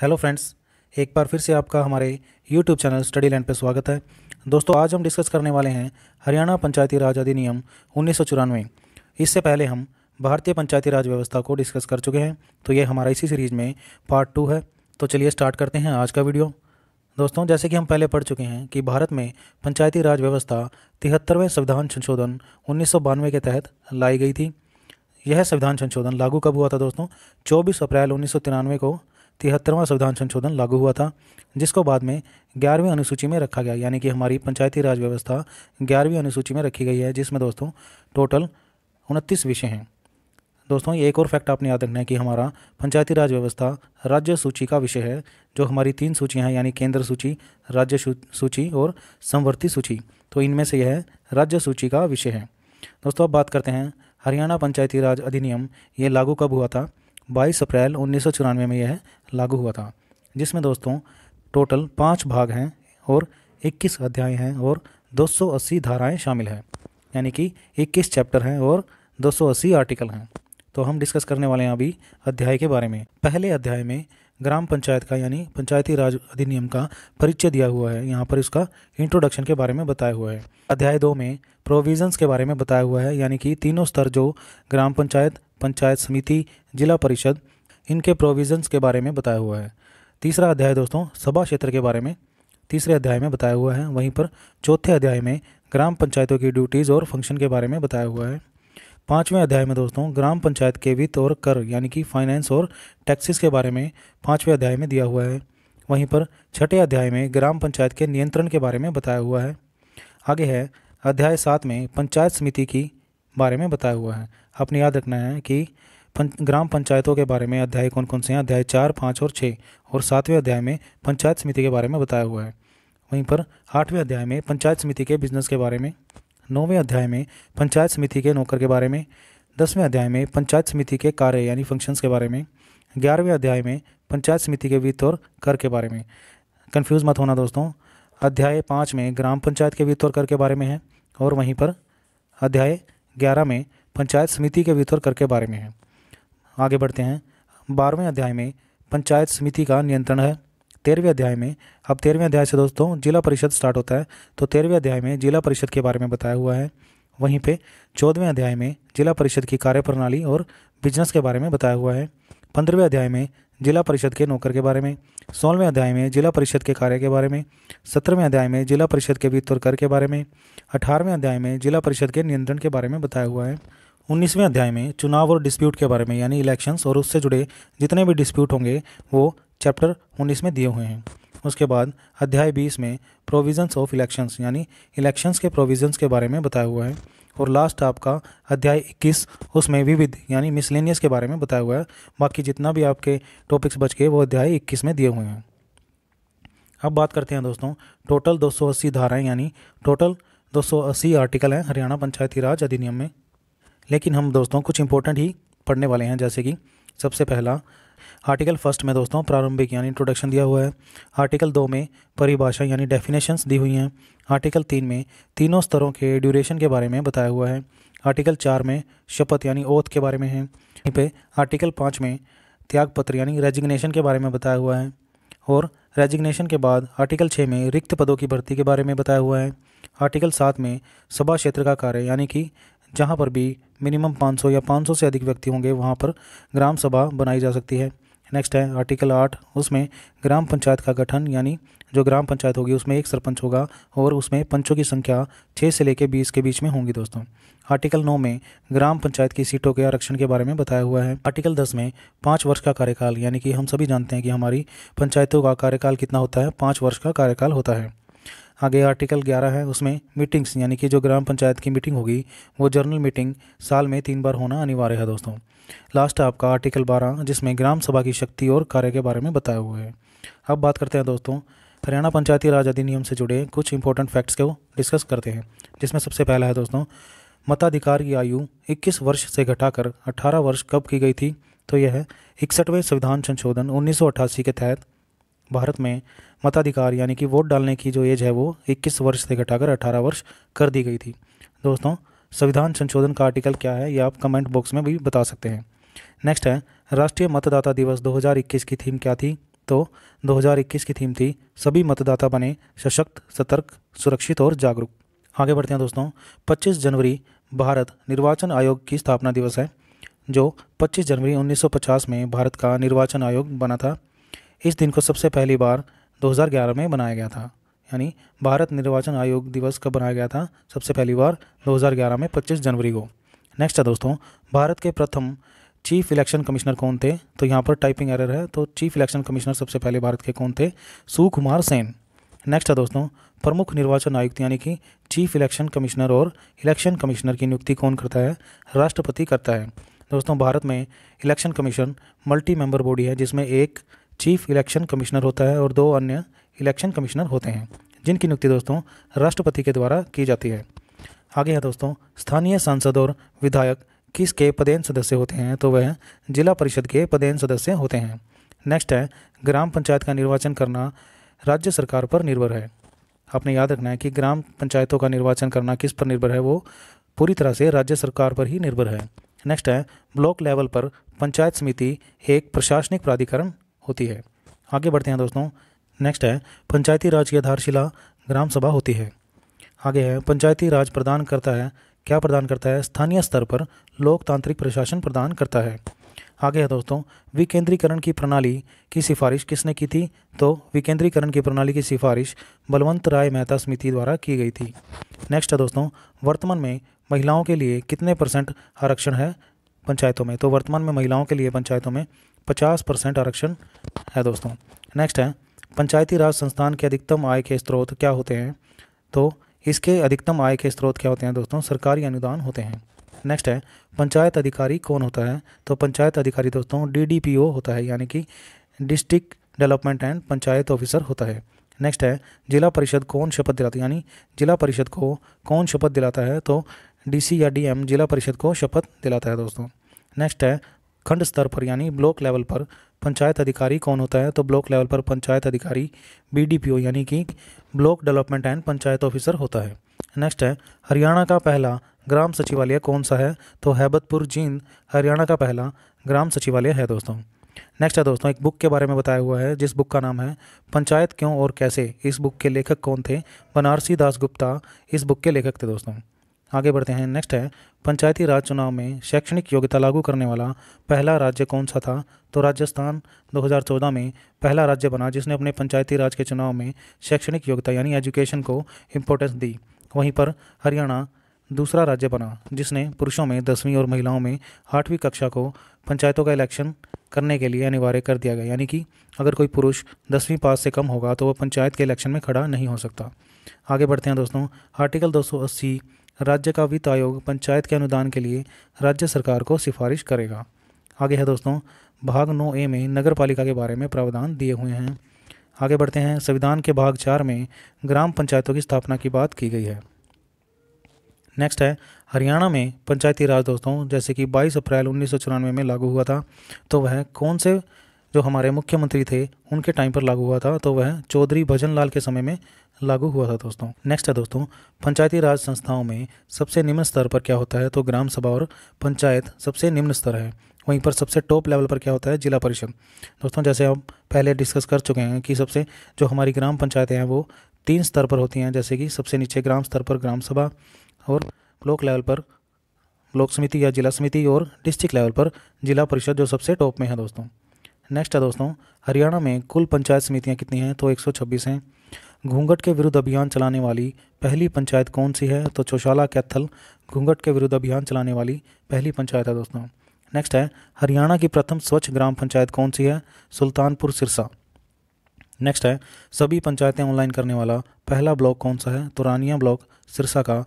hello friends एक बार फिर से आपका हमारे यूट्यूब चैनल स्टडी लैंड पर स्वागत है दोस्तों आज हम डिस्कस करने वाले हैं हरियाणा पंचायती राज अधिनियम उन्नीस इससे पहले हम भारतीय पंचायती राज व्यवस्था को डिस्कस कर चुके हैं तो ये हमारा इसी सीरीज़ में पार्ट टू है तो चलिए स्टार्ट करते हैं आज का वीडियो दोस्तों जैसे कि हम पहले पढ़ चुके हैं कि भारत में पंचायती राज व्यवस्था तिहत्तरवें संविधान संशोधन उन्नीस के तहत लाई गई थी यह संविधान संशोधन लागू कब हुआ था दोस्तों 24 अप्रैल उन्नीस को तिहत्तरवां संविधान संशोधन लागू हुआ था जिसको बाद में ग्यारहवीं अनुसूची में रखा गया यानी कि हमारी पंचायती राज व्यवस्था ग्यारहवीं अनुसूची में रखी गई है जिसमें दोस्तों टोटल उनतीस विषय हैं दोस्तों ये एक और फैक्ट आपने याद रखना है कि हमारा पंचायती राज व्यवस्था राज्य सूची का विषय है जो हमारी तीन सूचियाँ हैं यानी केंद्र सूची राज्य सूची और संवर्ती सूची तो इनमें से यह राज्य सूची का विषय है दोस्तों अब बात करते हैं हरियाणा पंचायती राज अधिनियम ये लागू कब हुआ था बाईस अप्रैल उन्नीस में यह लागू हुआ था जिसमें दोस्तों टोटल पाँच भाग हैं और इक्कीस अध्याय हैं और दो धाराएं शामिल हैं यानी कि 21 चैप्टर हैं और 280 आर्टिकल हैं तो हम डिस्कस करने वाले हैं अभी अध्याय के बारे में पहले अध्याय में ग्राम पंचायत का यानी पंचायती राज अधिनियम का परिचय दिया हुआ है यहाँ पर इसका इंट्रोडक्शन के बारे में बताया हुआ है अध्याय दो में प्रोविजंस के बारे में बताया हुआ है यानी कि तीनों स्तर जो ग्राम पंचायत पंचायत समिति जिला परिषद इनके प्रोविजंस के बारे में बताया हुआ है तीसरा अध्याय दोस्तों सभा क्षेत्र के बारे में तीसरे अध्याय में बताया हुआ है वहीं पर चौथे अध्याय में ग्राम पंचायतों की ड्यूटीज़ और फंक्शन के बारे में बताया हुआ है पाँचवें अध्याय में दोस्तों ग्राम पंचायत के वित्त और कर यानी कि फाइनेंस और टैक्सेस के बारे में पाँचवें अध्याय में दिया हुआ है वहीं पर छठे अध्याय में ग्राम पंचायत के नियंत्रण के बारे में बताया हुआ है आगे है अध्याय सात में पंचायत समिति की बारे में बताया हुआ है आपने याद रखना है कि ग्राम पंचायतों के बारे में अध्याय कौन कौन से हैं अध्याय चार पाँच और छः और सातवें अध्याय में पंचायत समिति के बारे में बताया हुआ है वहीं पर आठवें अध्याय में पंचायत समिति के बिजनेस के बारे में नौवें अध्याय में पंचायत समिति के नौकर के बारे में दसवें अध्याय में पंचायत समिति के कार्य यानी फंक्शंस के बारे में ग्यारहवें अध्याय में पंचायत समिति के वित्त और कर के बारे में कन्फ्यूज़ मत होना दोस्तों अध्याय पाँच में ग्राम पंचायत के वित्त और कर के बारे में है और वहीं पर अध्याय ग्यारह में पंचायत समिति के कर के बारे में है आगे बढ़ते हैं बारहवें अध्याय में पंचायत समिति का नियंत्रण है तेरहवें अध्याय में अब तेरहवें अध्याय से दोस्तों जिला परिषद स्टार्ट होता है तो तेरहवें अध्याय में जिला परिषद के बारे में बताया हुआ है वहीं पे चौदहवें अध्याय में जिला परिषद की कार्यप्रणाली और बिजनेस के बारे में बताया हुआ है पंद्रहवें अध्याय में जिला परिषद के नौकर के बारे में सोलहवें अध्याय में जिला परिषद के कार्य के बारे में सत्रहवें अध्याय में जिला परिषद के वित्त और कर के बारे में अठारहवें अध्याय में जिला परिषद के नियंत्रण के बारे में बताया हुआ है उन्नीसवें अध्याय में चुनाव और डिस्प्यूट के बारे में यानी इलेक्शंस और उससे जुड़े जितने भी डिस्प्यूट होंगे वो चैप्टर उन्नीस में दिए हुए हैं उसके बाद अध्याय बीस में प्रोविजन्स ऑफ इलेक्शंस यानी इलेक्शंस के प्रोविजन्स के बारे में बताया हुआ है और लास्ट आपका अध्याय 21 उसमें विविध यानी मिसलेनियस के बारे में बताया हुआ है बाकी जितना भी आपके टॉपिक्स बच गए वो अध्याय 21 में दिए हुए हैं अब बात करते हैं दोस्तों टोटल 280 धाराएं यानी टोटल 280 आर्टिकल हैं हरियाणा पंचायती राज अधिनियम में लेकिन हम दोस्तों कुछ इंपॉर्टेंट ही पढ़ने वाले हैं जैसे कि सबसे पहला आर्टिकल फर्स्ट में दोस्तों प्रारंभिक यानी इंट्रोडक्शन दिया हुआ है आर्टिकल दो में परिभाषा यानी डेफिनेशंस दी हुई हैं आर्टिकल तीन में तीनों स्तरों के ड्यूरेशन के बारे में बताया हुआ है आर्टिकल चार में शपथ यानी ओथ के बारे में है यहीं पे आर्टिकल पाँच में त्यागपत्र यानी रेजिग्नेशन के बारे में बताया हुआ है और रेजिग्नेशन के बाद आर्टिकल छः में रिक्त पदों की भर्ती के बारे में बताया हुआ है आर्टिकल सात में सभा क्षेत्र का कार्य यानी कि जहाँ पर भी मिनिमम 500 या 500 से अधिक व्यक्ति होंगे वहाँ पर ग्राम सभा बनाई जा सकती है नेक्स्ट है आर्टिकल आठ उसमें ग्राम पंचायत का गठन यानी जो ग्राम पंचायत होगी उसमें एक सरपंच होगा और उसमें पंचों की संख्या छः से लेकर बीस के बीच में होंगी दोस्तों आर्टिकल नौ में ग्राम पंचायत की सीटों के आरक्षण के बारे में बताया हुआ है आर्टिकल दस में पाँच वर्ष का कार्यकाल यानी कि हम सभी जानते हैं कि हमारी पंचायतों का कार्यकाल कितना होता है पाँच वर्ष का कार्यकाल होता है आगे आर्टिकल 11 है उसमें मीटिंग्स यानी कि जो ग्राम पंचायत की मीटिंग होगी वो जर्नल मीटिंग साल में तीन बार होना अनिवार्य है दोस्तों लास्ट आपका आर्टिकल 12 जिसमें ग्राम सभा की शक्ति और कार्य के बारे में बताया हुआ है अब बात करते हैं दोस्तों हरियाणा पंचायती राज अधिनियम से जुड़े कुछ इंपॉर्टेंट फैक्ट्स को डिस्कस करते हैं जिसमें सबसे पहला है दोस्तों मताधिकार की आयु इक्कीस वर्ष से घटाकर अठारह वर्ष कब की गई थी तो यह इकसठवें संविधान संशोधन उन्नीस के तहत भारत में मताधिकार यानी कि वोट डालने की जो एज है वो 21 वर्ष से घटाकर 18 वर्ष कर दी गई थी दोस्तों संविधान संशोधन का आर्टिकल क्या है ये आप कमेंट बॉक्स में भी बता सकते हैं नेक्स्ट है राष्ट्रीय मतदाता दिवस 2021 की थीम क्या थी तो 2021 की थीम थी सभी मतदाता बने सशक्त सतर्क सुरक्षित और जागरूक आगे बढ़ते हैं दोस्तों पच्चीस जनवरी भारत निर्वाचन आयोग की स्थापना दिवस है जो पच्चीस जनवरी उन्नीस में भारत का निर्वाचन आयोग बना था इस दिन को सबसे पहली बार 2011 में बनाया गया था यानी भारत निर्वाचन आयोग दिवस कब बनाया गया था सबसे पहली बार 2011 में 25 जनवरी को नेक्स्ट है दोस्तों भारत के प्रथम चीफ इलेक्शन कमिश्नर कौन थे तो यहाँ पर टाइपिंग एरर है तो चीफ इलेक्शन कमिश्नर सबसे पहले भारत के कौन थे सुकुमार सेन नेक्स्ट है दोस्तों प्रमुख निर्वाचन आयुक्त यानी कि चीफ इलेक्शन कमिश्नर और इलेक्शन कमिश्नर की नियुक्ति कौन करता है राष्ट्रपति करता है दोस्तों भारत में election commission multi member body है जिसमें एक चीफ इलेक्शन कमिश्नर होता है और दो अन्य इलेक्शन कमिश्नर होते हैं जिनकी नियुक्ति दोस्तों राष्ट्रपति के द्वारा की जाती है आगे है दोस्तों स्थानीय सांसद और विधायक किसके पदेन सदस्य होते हैं तो वह जिला परिषद के पदेन सदस्य होते हैं नेक्स्ट है ग्राम पंचायत का निर्वाचन करना राज्य सरकार पर निर्भर है आपने याद रखना है कि ग्राम पंचायतों का निर्वाचन करना किस पर निर्भर है वो पूरी तरह से राज्य सरकार पर ही निर्भर है नेक्स्ट है ब्लॉक लेवल पर पंचायत समिति एक प्रशासनिक प्राधिकरण होती है आगे बढ़ते हैं दोस्तों नेक्स्ट है पंचायती राज की आधारशिला ग्राम सभा होती है आगे है पंचायती राज प्रदान करता है क्या प्रदान करता है स्थानीय स्तर पर लोकतांत्रिक प्रशासन प्रदान करता है आगे है दोस्तों विकेंद्रीकरण की प्रणाली की सिफारिश किसने की थी तो विकेंद्रीकरण की प्रणाली की सिफारिश बलवंत राय मेहता समिति द्वारा की गई थी नेक्स्ट है दोस्तों वर्तमान में महिलाओं के लिए कितने परसेंट आरक्षण है पंचायतों में तो वर्तमान में महिलाओं के लिए पंचायतों में पचास परसेंट आरक्षण है दोस्तों नेक्स्ट है पंचायती राज संस्थान के अधिकतम आय के स्रोत क्या होते हैं तो इसके अधिकतम आय के स्रोत क्या होते हैं दोस्तों सरकारी अनुदान होते हैं नेक्स्ट है पंचायत अधिकारी कौन होता है तो पंचायत अधिकारी दोस्तों डीडीपीओ होता है यानी कि district development and panchayat officer होता है नेक्स्ट है जिला परिषद कौन शपथ दिलाती है यानी जिला परिषद को कौन शपथ दिलाता है तो डीसी या डीएम जिला परिषद को शपथ दिलाता है दोस्तों नेक्स्ट है खंड स्तर पर यानी ब्लॉक लेवल पर पंचायत अधिकारी कौन होता है तो ब्लॉक लेवल पर पंचायत अधिकारी बीडीपीओ यानी कि block development and panchayat officer होता है नेक्स्ट है हरियाणा का पहला ग्राम सचिवालय कौन सा है तो हैबतपुर जींद हरियाणा का पहला ग्राम सचिवालय है दोस्तों नेक्स्ट है दोस्तों एक बुक के बारे में बताया हुआ है जिस बुक का नाम है पंचायत क्यों और कैसे इस बुक के लेखक कौन थे बनारसी दास गुप्ता इस बुक के लेखक थे दोस्तों आगे बढ़ते हैं नेक्स्ट है पंचायती राज चुनाव में शैक्षणिक योग्यता लागू करने वाला पहला राज्य कौन सा था तो राजस्थान 2014 में पहला राज्य बना जिसने अपने पंचायती राज के चुनाव में शैक्षणिक योग्यता यानी एजुकेशन को इम्पोर्टेंस दी वहीं पर हरियाणा दूसरा राज्य बना जिसने पुरुषों में दसवीं और महिलाओं में आठवीं कक्षा को पंचायतों का इलेक्शन करने के लिए अनिवार्य कर दिया गया यानी कि अगर कोई पुरुष दसवीं पास से कम होगा तो वह पंचायत के इलेक्शन में खड़ा नहीं हो सकता आगे बढ़ते हैं दोस्तों आर्टिकल 280 राज्य का वित्त आयोग पंचायत के अनुदान के लिए राज्य सरकार को सिफारिश करेगा आगे है दोस्तों भाग नौ ए में नगर पालिका के बारे में प्रावधान दिए हुए हैं आगे बढ़ते हैं संविधान के भाग चार में ग्राम पंचायतों की स्थापना की बात की गई है नेक्स्ट है हरियाणा में पंचायती राज दोस्तों जैसे कि 22 अप्रैल उन्नीस में लागू हुआ था तो वह कौन से जो हमारे मुख्यमंत्री थे उनके टाइम पर लागू हुआ था तो वह चौधरी भजन लाल के समय में लागू हुआ था दोस्तों नेक्स्ट है दोस्तों पंचायती राज संस्थाओं में सबसे निम्न स्तर पर क्या होता है तो ग्राम सभा और पंचायत सबसे निम्न स्तर है वहीं पर सबसे टॉप लेवल पर क्या होता है जिला परिषद दोस्तों जैसे हम पहले डिस्कस कर चुके हैं कि सबसे जो हमारी ग्राम पंचायतें हैं वो तीन स्तर पर होती हैं जैसे कि सबसे नीचे ग्राम स्तर पर ग्राम सभा और ब्लॉक लेवल पर ब्लॉक समिति या जिला समिति और डिस्ट्रिक्ट लेवल पर जिला परिषद जो सबसे टॉप में है दोस्तों नेक्स्ट है दोस्तों हरियाणा में कुल पंचायत समितियाँ कितनी हैं तो एक हैं घूंघट के विरुद्ध अभियान चलाने वाली पहली पंचायत कौन सी है तो चौशाला कैथल घूंघट के विरुद्ध अभियान चलाने वाली पहली पंचायत है दोस्तों नेक्स्ट है हरियाणा की प्रथम स्वच्छ ग्राम पंचायत कौन सी है सुल्तानपुर सिरसा नेक्स्ट है सभी पंचायतें ऑनलाइन करने वाला पहला ब्लॉक कौन सा है तो रानिया ब्लॉक सिरसा का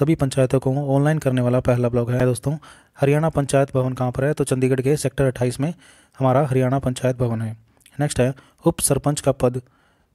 सभी पंचायतों को ऑनलाइन करने वाला पहला ब्लॉक है दोस्तों हरियाणा पंचायत भवन कहाँ पर है तो चंडीगढ़ के सेक्टर अट्ठाईस में हमारा हरियाणा पंचायत भवन है नेक्स्ट है उप सरपंच का पद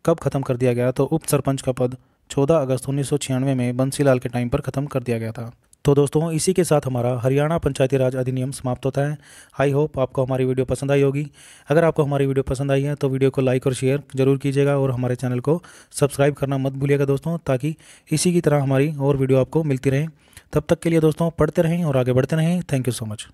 कब ख़त्म कर दिया गया तो उप सरपंच का पद 14 अगस्त उन्नीस में बंसीलाल के टाइम पर ख़त्म कर दिया गया था तो दोस्तों इसी के साथ हमारा हरियाणा पंचायती राज अधिनियम समाप्त होता है आई होप आपको हमारी वीडियो पसंद आई होगी अगर आपको हमारी वीडियो पसंद आई है तो वीडियो को लाइक और शेयर जरूर कीजिएगा और हमारे चैनल को सब्सक्राइब करना मत भूलिएगा दोस्तों ताकि इसी की तरह हमारी और वीडियो आपको मिलती रहे तब तक के लिए दोस्तों पढ़ते रहें और आगे बढ़ते रहें थैंक यू सो मच